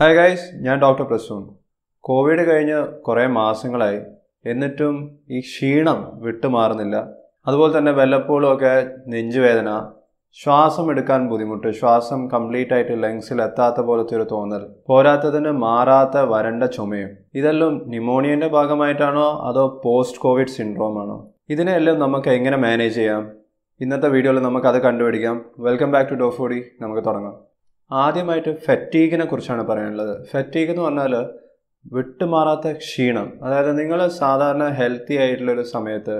hi guys ഞാൻ doctor Prasoon covid കഴിഞ്ഞ് കുറേ മാസങ്ങളായി എന്നിട്ടും ഈ ക്ഷീണം വിട്ടുമാറുന്നില്ല അതുപോലെ തന്നെ വല്ലപ്പോഴുമൊക്കെ നെഞ്ചുവേദന ശ്വാസം എടുക്കാൻ ബുദ്ധിമുട്ട് ശ്വാസം കംപ്ലീറ്റ് ആയിട്ട് ലങ്സിൽ എത്താത്ത പോലത്തെ ഒരു തോന്നൽ പോരാത്തതിന് മാറാത്ത വരണ്ട ചുമയും ഇതെല്ലാം ന്യൂമോണിയൻ്റെ ഭാഗമായിട്ടാണോ അതോ പോസ്റ്റ് കോവിഡ് സിൻഡ്രോം ആണോ ഇതിനെല്ലാം നമുക്ക് എങ്ങനെ മാനേജ് ചെയ്യാം ഇന്നത്തെ വീഡിയോയിൽ നമുക്കത് കണ്ടുപിടിക്കാം വെൽക്കം ബാക്ക് ടു ഡോഫോഡി നമുക്ക് തുടങ്ങാം ആദ്യമായിട്ട് ഫെറ്റീഗിനെ കുറിച്ചാണ് പറയാനുള്ളത് ഫെറ്റീഗ് എന്ന് പറഞ്ഞാൽ വിട്ടുമാറാത്ത ക്ഷീണം അതായത് നിങ്ങൾ സാധാരണ ഹെൽത്തി ആയിട്ടുള്ളൊരു സമയത്ത്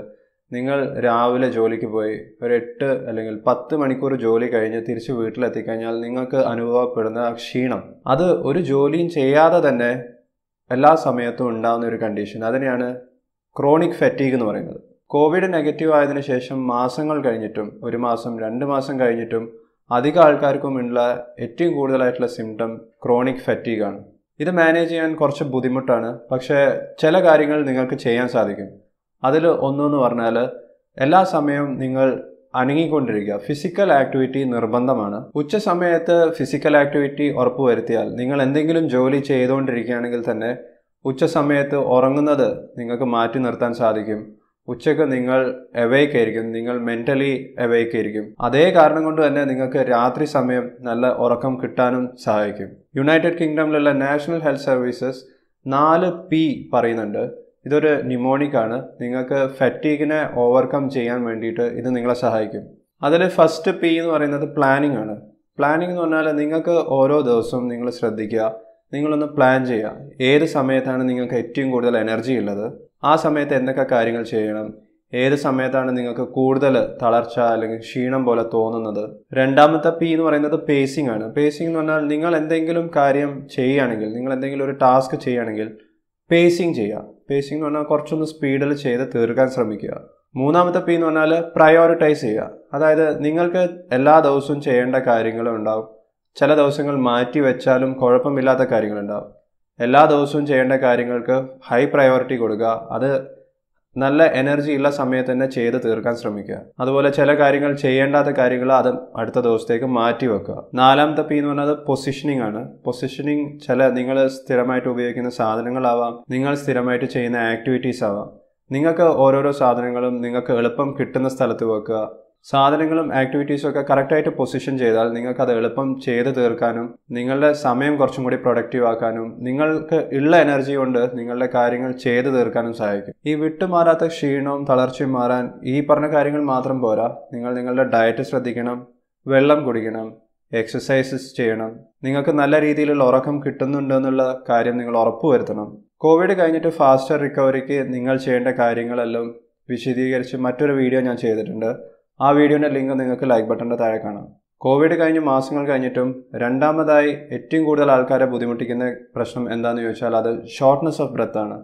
നിങ്ങൾ രാവിലെ ജോലിക്ക് പോയി ഒരു എട്ട് അല്ലെങ്കിൽ പത്ത് മണിക്കൂർ ജോലി കഴിഞ്ഞ് തിരിച്ച് വീട്ടിലെത്തിക്കഴിഞ്ഞാൽ നിങ്ങൾക്ക് അനുഭവപ്പെടുന്ന ആ ക്ഷീണം അത് ഒരു ജോലിയും ചെയ്യാതെ തന്നെ എല്ലാ സമയത്തും ഉണ്ടാകുന്ന ഒരു കണ്ടീഷൻ അതിനെയാണ് ക്രോണിക് ഫെറ്റീഗ് എന്ന് പറയുന്നത് കോവിഡ് നെഗറ്റീവ് ആയതിനു ശേഷം മാസങ്ങൾ കഴിഞ്ഞിട്ടും ഒരു മാസം രണ്ട് മാസം കഴിഞ്ഞിട്ടും അധികം ആൾക്കാർക്കും ഉള്ള ഏറ്റവും കൂടുതലായിട്ടുള്ള സിംറ്റം ക്രോണിക് ആണ് ഇത് മാനേജ് ചെയ്യാൻ കുറച്ച് ബുദ്ധിമുട്ടാണ് പക്ഷേ ചില കാര്യങ്ങൾ നിങ്ങൾക്ക് ചെയ്യാൻ സാധിക്കും അതിൽ ഒന്നെന്ന് പറഞ്ഞാൽ എല്ലാ സമയവും നിങ്ങൾ അനങ്ങിക്കൊണ്ടിരിക്കുക ഫിസിക്കൽ ആക്ടിവിറ്റി നിർബന്ധമാണ് ഉച്ച സമയത്ത് ഫിസിക്കൽ ആക്ടിവിറ്റി ഉറപ്പുവരുത്തിയാൽ നിങ്ങൾ എന്തെങ്കിലും ജോലി ചെയ്തുകൊണ്ടിരിക്കുകയാണെങ്കിൽ തന്നെ ഉച്ച സമയത്ത് ഉറങ്ങുന്നത് നിങ്ങൾക്ക് മാറ്റി നിർത്താൻ സാധിക്കും ഉച്ചയ്ക്ക് നിങ്ങൾ അവേക്ക് ആയിരിക്കും നിങ്ങൾ മെന്റലി അവേക്ക് ആയിരിക്കും അതേ കാരണം കൊണ്ട് തന്നെ നിങ്ങൾക്ക് രാത്രി സമയം നല്ല ഉറക്കം കിട്ടാനും സഹായിക്കും യുണൈറ്റഡ് കിങ്ഡമിലുള്ള നാഷണൽ ഹെൽത്ത് സർവീസസ് നാല് പി പറയുന്നുണ്ട് ഇതൊരു ന്യൂമോണിക് ആണ് നിങ്ങൾക്ക് ഫെറ്റീഗിനെ ഓവർകം ചെയ്യാൻ വേണ്ടിയിട്ട് ഇത് നിങ്ങളെ സഹായിക്കും അതിൽ ഫസ്റ്റ് പി എന്ന് പറയുന്നത് പ്ലാനിംഗ് ആണ് പ്ലാനിംഗ് എന്ന് പറഞ്ഞാൽ നിങ്ങൾക്ക് ഓരോ ദിവസവും നിങ്ങൾ ശ്രദ്ധിക്കുക നിങ്ങളൊന്ന് പ്ലാൻ ചെയ്യുക ഏത് സമയത്താണ് നിങ്ങൾക്ക് ഏറ്റവും കൂടുതൽ എനർജി ഉള്ളത് ആ സമയത്ത് എന്തൊക്കെ കാര്യങ്ങൾ ചെയ്യണം ഏത് സമയത്താണ് നിങ്ങൾക്ക് കൂടുതൽ തളർച്ച അല്ലെങ്കിൽ ക്ഷീണം പോലെ തോന്നുന്നത് രണ്ടാമത്തെ പി എന്ന് പറയുന്നത് പേസിംഗ് ആണ് പേസിംഗ് എന്ന് പറഞ്ഞാൽ നിങ്ങൾ എന്തെങ്കിലും കാര്യം ചെയ്യുകയാണെങ്കിൽ നിങ്ങൾ എന്തെങ്കിലും ഒരു ടാസ്ക് ചെയ്യുകയാണെങ്കിൽ പേസിംഗ് ചെയ്യുക പേസിംഗ് എന്ന് പറഞ്ഞാൽ കുറച്ചൊന്ന് സ്പീഡിൽ ചെയ്ത് തീർക്കാൻ ശ്രമിക്കുക മൂന്നാമത്തെ പി എന്ന് പറഞ്ഞാൽ പ്രയോറിറ്റൈസ് ചെയ്യുക അതായത് നിങ്ങൾക്ക് എല്ലാ ദിവസവും ചെയ്യേണ്ട കാര്യങ്ങളും ഉണ്ടാവും ചില ദിവസങ്ങൾ മാറ്റി വെച്ചാലും കുഴപ്പമില്ലാത്ത കാര്യങ്ങളുണ്ടാവും എല്ലാ ദിവസവും ചെയ്യേണ്ട കാര്യങ്ങൾക്ക് ഹൈ പ്രയോറിറ്റി കൊടുക്കുക അത് നല്ല എനർജി ഉള്ള സമയത്ത് തന്നെ ചെയ്ത് തീർക്കാൻ ശ്രമിക്കുക അതുപോലെ ചില കാര്യങ്ങൾ ചെയ്യേണ്ടാത്ത കാര്യങ്ങൾ അത് അടുത്ത ദിവസത്തേക്ക് മാറ്റി വെക്കുക നാലാമത്തെ പി എന്ന് പറഞ്ഞത് പൊസിഷനിങ് ആണ് പൊസിഷനിങ് ചില നിങ്ങൾ സ്ഥിരമായിട്ട് ഉപയോഗിക്കുന്ന സാധനങ്ങളാവാം നിങ്ങൾ സ്ഥിരമായിട്ട് ചെയ്യുന്ന ആക്ടിവിറ്റീസ് ആവാം നിങ്ങൾക്ക് ഓരോരോ സാധനങ്ങളും നിങ്ങൾക്ക് എളുപ്പം കിട്ടുന്ന സ്ഥലത്ത് വെക്കുക സാധനങ്ങളും ആക്ടിവിറ്റീസും ഒക്കെ കറക്റ്റായിട്ട് പൊസിഷൻ ചെയ്താൽ നിങ്ങൾക്ക് അത് എളുപ്പം ചെയ്ത് തീർക്കാനും നിങ്ങളുടെ സമയം കുറച്ചും കൂടി പ്രൊഡക്റ്റീവ് ആക്കാനും നിങ്ങൾക്ക് ഉള്ള എനർജി കൊണ്ട് നിങ്ങളുടെ കാര്യങ്ങൾ ചെയ്ത് തീർക്കാനും സഹായിക്കും ഈ വിട്ടുമാറാത്ത ക്ഷീണവും തളർച്ചയും മാറാൻ ഈ പറഞ്ഞ കാര്യങ്ങൾ മാത്രം പോരാ നിങ്ങൾ നിങ്ങളുടെ ഡയറ്റ് ശ്രദ്ധിക്കണം വെള്ളം കുടിക്കണം എക്സസൈസസ് ചെയ്യണം നിങ്ങൾക്ക് നല്ല രീതിയിലുള്ള ഉറക്കം എന്നുള്ള കാര്യം നിങ്ങൾ ഉറപ്പുവരുത്തണം കോവിഡ് കഴിഞ്ഞിട്ട് ഫാസ്റ്റർ റിക്കവറിക്ക് നിങ്ങൾ ചെയ്യേണ്ട കാര്യങ്ങളെല്ലാം വിശദീകരിച്ച് മറ്റൊരു വീഡിയോ ഞാൻ ചെയ്തിട്ടുണ്ട് ആ വീഡിയോൻ്റെ ലിങ്ക് നിങ്ങൾക്ക് ലൈക്ക് ബട്ടൻ്റെ താഴെ കാണാം കോവിഡ് കഴിഞ്ഞ് മാസങ്ങൾ കഴിഞ്ഞിട്ടും രണ്ടാമതായി ഏറ്റവും കൂടുതൽ ആൾക്കാരെ ബുദ്ധിമുട്ടിക്കുന്ന പ്രശ്നം എന്താണെന്ന് ചോദിച്ചാൽ അത് ഷോർട്ട്നെസ് ഓഫ് ബ്രെത്ത് ആണ്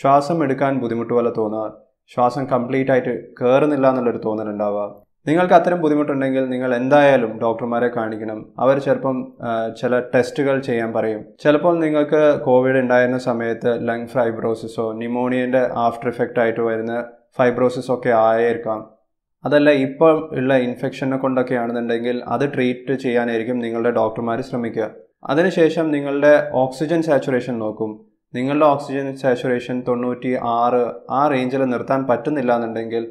ശ്വാസം എടുക്കാൻ ബുദ്ധിമുട്ട് പോലെ തോന്നുക ശ്വാസം കംപ്ലീറ്റ് ആയിട്ട് കയറുന്നില്ല എന്നുള്ളൊരു തോന്നലുണ്ടാവുക നിങ്ങൾക്ക് അത്തരം ബുദ്ധിമുട്ടുണ്ടെങ്കിൽ നിങ്ങൾ എന്തായാലും ഡോക്ടർമാരെ കാണിക്കണം അവർ ചിലപ്പം ചില ടെസ്റ്റുകൾ ചെയ്യാൻ പറയും ചിലപ്പോൾ നിങ്ങൾക്ക് കോവിഡ് ഉണ്ടായിരുന്ന സമയത്ത് ലങ് ഫൈബ്രോസിസോ ന്യൂമോണിയൻ്റെ ആഫ്റ്റർ ഇഫക്റ്റ് ആയിട്ട് വരുന്ന ഫൈബ്രോസിസ് ഒക്കെ ആയേക്കാം അതല്ല ഇപ്പം ഉള്ള ഇൻഫെക്ഷനെ കൊണ്ടൊക്കെയാണെന്നുണ്ടെങ്കിൽ അത് ട്രീറ്റ് ചെയ്യാനായിരിക്കും നിങ്ങളുടെ ഡോക്ടർമാർ ശ്രമിക്കുക അതിനുശേഷം നിങ്ങളുടെ ഓക്സിജൻ സാച്ചുറേഷൻ നോക്കും നിങ്ങളുടെ ഓക്സിജൻ സാച്ചുറേഷൻ തൊണ്ണൂറ്റി ആറ് ആ റേഞ്ചിൽ നിർത്താൻ പറ്റുന്നില്ല എന്നുണ്ടെങ്കിൽ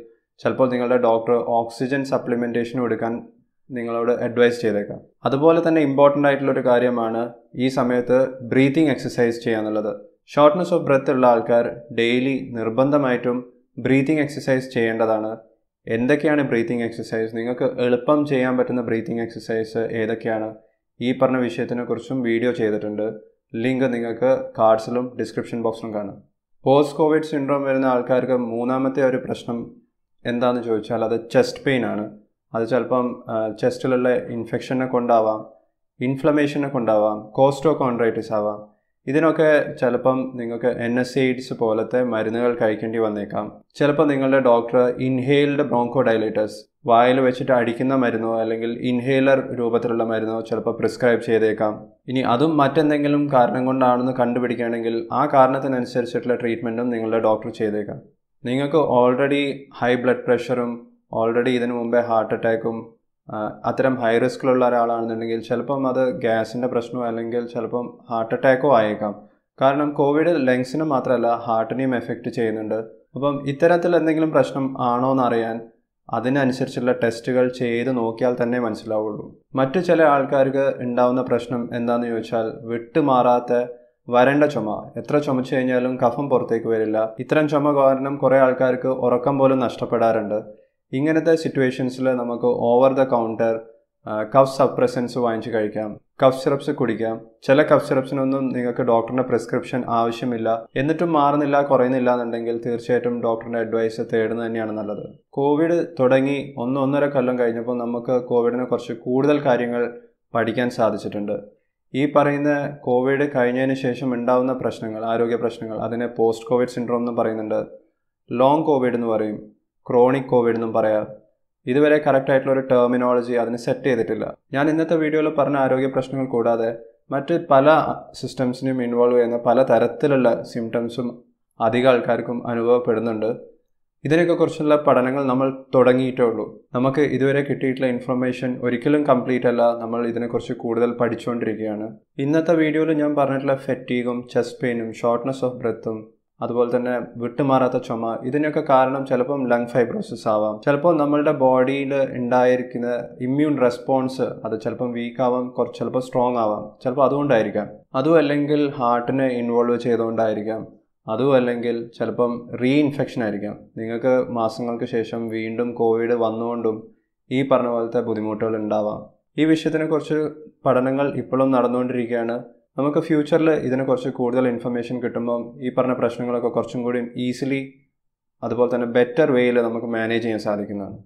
ചിലപ്പോൾ നിങ്ങളുടെ ഡോക്ടർ ഓക്സിജൻ സപ്ലിമെൻറ്റേഷൻ കൊടുക്കാൻ നിങ്ങളോട് അഡ്വൈസ് ചെയ്തേക്കാം അതുപോലെ തന്നെ ഇമ്പോർട്ടൻ്റ് ആയിട്ടുള്ളൊരു കാര്യമാണ് ഈ സമയത്ത് ബ്രീതിങ് എക്സസൈസ് ചെയ്യാന്നുള്ളത് ഷോർട്ട്നെസ് ഓഫ് ബ്രെത്ത് ഉള്ള ആൾക്കാർ ഡെയിലി നിർബന്ധമായിട്ടും ബ്രീതിങ് എക്സസൈസ് ചെയ്യേണ്ടതാണ് എന്തൊക്കെയാണ് ബ്രീത്തിങ് എക്സസൈസ് നിങ്ങൾക്ക് എളുപ്പം ചെയ്യാൻ പറ്റുന്ന ബ്രീത്തിങ് എക്സസൈസ് ഏതൊക്കെയാണ് ഈ പറഞ്ഞ വിഷയത്തിനെക്കുറിച്ചും വീഡിയോ ചെയ്തിട്ടുണ്ട് ലിങ്ക് നിങ്ങൾക്ക് കാർഡ്സിലും ഡിസ്ക്രിപ്ഷൻ ബോക്സിലും കാണാം പോസ്റ്റ് കോവിഡ് സിൻഡ്രോം വരുന്ന ആൾക്കാർക്ക് മൂന്നാമത്തെ ഒരു പ്രശ്നം എന്താണെന്ന് ചോദിച്ചാൽ അത് ചെസ്റ്റ് പെയിൻ ആണ് അത് ചിലപ്പം ചെസ്റ്റിലുള്ള ഇൻഫെക്ഷനെ കൊണ്ടാവാം ഇൻഫ്ലമേഷനെ കൊണ്ടാവാം കോസ്റ്റോ കോൺട്രൈറ്റിസ് ആവാം ഇതിനൊക്കെ ചിലപ്പം നിങ്ങൾക്ക് എൻ എസ് എയ്ഡ്സ് പോലത്തെ മരുന്നുകൾ കഴിക്കേണ്ടി വന്നേക്കാം ചിലപ്പോൾ നിങ്ങളുടെ ഡോക്ടർ ഇൻഹെയിൽഡ് ബ്രോങ്കോ ഡയലേറ്റേഴ്സ് വായിൽ വെച്ചിട്ട് അടിക്കുന്ന മരുന്നോ അല്ലെങ്കിൽ ഇൻഹെയിലർ രൂപത്തിലുള്ള മരുന്നോ ചിലപ്പോൾ പ്രിസ്ക്രൈബ് ചെയ്തേക്കാം ഇനി അതും മറ്റെന്തെങ്കിലും കാരണം കൊണ്ടാണെന്ന് കണ്ടുപിടിക്കുകയാണെങ്കിൽ ആ കാരണത്തിനനുസരിച്ചിട്ടുള്ള ട്രീറ്റ്മെൻറ്റും നിങ്ങളുടെ ഡോക്ടർ ചെയ്തേക്കാം നിങ്ങൾക്ക് ഓൾറെഡി ഹൈ ബ്ലഡ് പ്രഷറും ഓൾറെഡി ഇതിനു മുമ്പേ ഹാർട്ട് അറ്റാക്കും അത്തരം ഹൈ റിസ്ക്കിലുള്ള ഒരാളാണെന്നുണ്ടെങ്കിൽ ചിലപ്പം അത് ഗ്യാസിൻ്റെ പ്രശ്നമോ അല്ലെങ്കിൽ ചിലപ്പം ഹാർട്ട് അറ്റാക്കോ ആയേക്കാം കാരണം കോവിഡ് ലങ്സിനും മാത്രമല്ല ഹാർട്ടിനെയും എഫക്റ്റ് ചെയ്യുന്നുണ്ട് അപ്പം ഇത്തരത്തിൽ എന്തെങ്കിലും പ്രശ്നം ആണോ എന്നറിയാൻ അതിനനുസരിച്ചുള്ള ടെസ്റ്റുകൾ ചെയ്ത് നോക്കിയാൽ തന്നെ മനസ്സിലാവുള്ളൂ മറ്റു ചില ആൾക്കാർക്ക് ഉണ്ടാവുന്ന പ്രശ്നം എന്താണെന്ന് ചോദിച്ചാൽ വിട്ടുമാറാത്ത വരണ്ട ചുമ എത്ര ചുമച്ചു കഴിഞ്ഞാലും കഫം പുറത്തേക്ക് വരില്ല ഇത്തരം ചുമ കാരണം കുറേ ആൾക്കാർക്ക് ഉറക്കം പോലും നഷ്ടപ്പെടാറുണ്ട് ഇങ്ങനത്തെ സിറ്റുവേഷൻസിൽ നമുക്ക് over the counter cough suppressants വാങ്ങിച്ച് കഴിക്കാം കഫ് സിറപ്സ് കുടിക്കാം ചില കഫ് സിറപ്സിനൊന്നും നിങ്ങൾക്ക് ഡോക്ടറിൻ്റെ പ്രിസ്ക്രിപ്ഷൻ ആവശ്യമില്ല എന്നിട്ടും മാറുന്നില്ല കുറയുന്നില്ല എന്നുണ്ടെങ്കിൽ തീർച്ചയായിട്ടും ഡോക്ടറിൻ്റെ അഡ്വൈസ് തേടുന്നത് തന്നെയാണ് നല്ലത് കോവിഡ് തുടങ്ങി ഒന്ന് ഒന്നര കൊല്ലം കഴിഞ്ഞപ്പോൾ നമുക്ക് കോവിഡിനെ കുറച്ച് കൂടുതൽ കാര്യങ്ങൾ പഠിക്കാൻ സാധിച്ചിട്ടുണ്ട് ഈ പറയുന്ന കോവിഡ് കഴിഞ്ഞതിന് ശേഷം ഉണ്ടാകുന്ന പ്രശ്നങ്ങൾ ആരോഗ്യ പ്രശ്നങ്ങൾ അതിനെ പോസ്റ്റ് കോവിഡ് സിൻഡ്രോം എന്ന് പറയുന്നുണ്ട് ലോങ് കോവിഡ് എന്ന് പറയും ക്രോണിക് കോവിഡ് എന്നും പറയാം ഇതുവരെ കറക്റ്റായിട്ടുള്ള ആയിട്ടുള്ള ഒരു ടെർമിനോളജി അതിന് സെറ്റ് ചെയ്തിട്ടില്ല ഞാൻ ഇന്നത്തെ വീഡിയോയിൽ പറഞ്ഞ ആരോഗ്യ പ്രശ്നങ്ങൾ കൂടാതെ മറ്റ് പല സിസ്റ്റംസിനും ഇൻവോൾവ് ചെയ്യുന്ന പല തരത്തിലുള്ള സിംറ്റംസും അധിക ആൾക്കാർക്കും അനുഭവപ്പെടുന്നുണ്ട് ഇതിനൊക്കെ കുറിച്ചുള്ള പഠനങ്ങൾ നമ്മൾ തുടങ്ങിയിട്ടേ ഉള്ളൂ നമുക്ക് ഇതുവരെ കിട്ടിയിട്ടുള്ള ഇൻഫർമേഷൻ ഒരിക്കലും കംപ്ലീറ്റ് അല്ല നമ്മൾ ഇതിനെക്കുറിച്ച് കൂടുതൽ പഠിച്ചുകൊണ്ടിരിക്കുകയാണ് ഇന്നത്തെ വീഡിയോയിൽ ഞാൻ പറഞ്ഞിട്ടുള്ള ഫെറ്റീഗും ചെസ്റ്റ് പെയിനും ഷോർട്ട്നെസ് ഓഫ് ബ്രെത്തും അതുപോലെ തന്നെ വിട്ടുമാറാത്ത ചുമ ഇതിനൊക്കെ കാരണം ചിലപ്പം ലങ് ഫൈബ്രോസിസ് ആവാം ചിലപ്പോൾ നമ്മളുടെ ബോഡിയിൽ ഉണ്ടായിരിക്കുന്ന ഇമ്മ്യൂൺ റെസ്പോൺസ് അത് ചിലപ്പം വീക്ക് ആവാം കുറച്ച് ചിലപ്പോൾ സ്ട്രോങ് ആവാം ചിലപ്പോൾ അതുകൊണ്ടായിരിക്കാം അതും അല്ലെങ്കിൽ ഹാർട്ടിനെ ഇൻവോൾവ് ചെയ്തുകൊണ്ടായിരിക്കാം അതും അല്ലെങ്കിൽ ചിലപ്പം റീഇൻഫെക്ഷൻ ആയിരിക്കാം നിങ്ങൾക്ക് മാസങ്ങൾക്ക് ശേഷം വീണ്ടും കോവിഡ് വന്നുകൊണ്ടും ഈ പറഞ്ഞ പോലത്തെ ബുദ്ധിമുട്ടുകൾ ഉണ്ടാവാം ഈ വിഷയത്തിനെക്കുറിച്ച് പഠനങ്ങൾ ഇപ്പോഴും നടന്നുകൊണ്ടിരിക്കുകയാണ് നമുക്ക് ഫ്യൂച്ചറിൽ കുറച്ച് കൂടുതൽ ഇൻഫർമേഷൻ കിട്ടുമ്പം ഈ പറഞ്ഞ പ്രശ്നങ്ങളൊക്കെ കുറച്ചും കൂടി ഈസിലി അതുപോലെ തന്നെ ബെറ്റർ വേയിൽ നമുക്ക് മാനേജ് ചെയ്യാൻ സാധിക്കുന്നതാണ്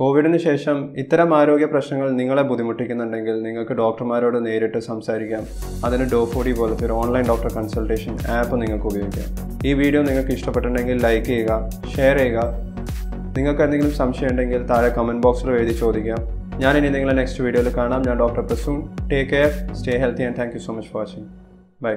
കോവിഡിന് ശേഷം ഇത്തരം ആരോഗ്യ പ്രശ്നങ്ങൾ നിങ്ങളെ ബുദ്ധിമുട്ടിക്കുന്നുണ്ടെങ്കിൽ നിങ്ങൾക്ക് ഡോക്ടർമാരോട് നേരിട്ട് സംസാരിക്കാം അതിന് ഡോഫോഡി പോലത്തെ ഒരു ഓൺലൈൻ ഡോക്ടർ കൺസൾട്ടേഷൻ ആപ്പ് നിങ്ങൾക്ക് ഉപയോഗിക്കാം ഈ വീഡിയോ നിങ്ങൾക്ക് ഇഷ്ടപ്പെട്ടിട്ടുണ്ടെങ്കിൽ ലൈക്ക് ചെയ്യുക ഷെയർ ചെയ്യുക നിങ്ങൾക്ക് എന്തെങ്കിലും സംശയം ഉണ്ടെങ്കിൽ താഴെ കമൻറ്റ് ബോക്സിൽ എഴുതി ചോദിക്കാം ഞാൻ ഇനി നിങ്ങളെ നെക്സ്റ്റ് വീഡിയോയിൽ കാണാം ഞാൻ doctor Prasoon take care stay healthy and thank you so much for watching by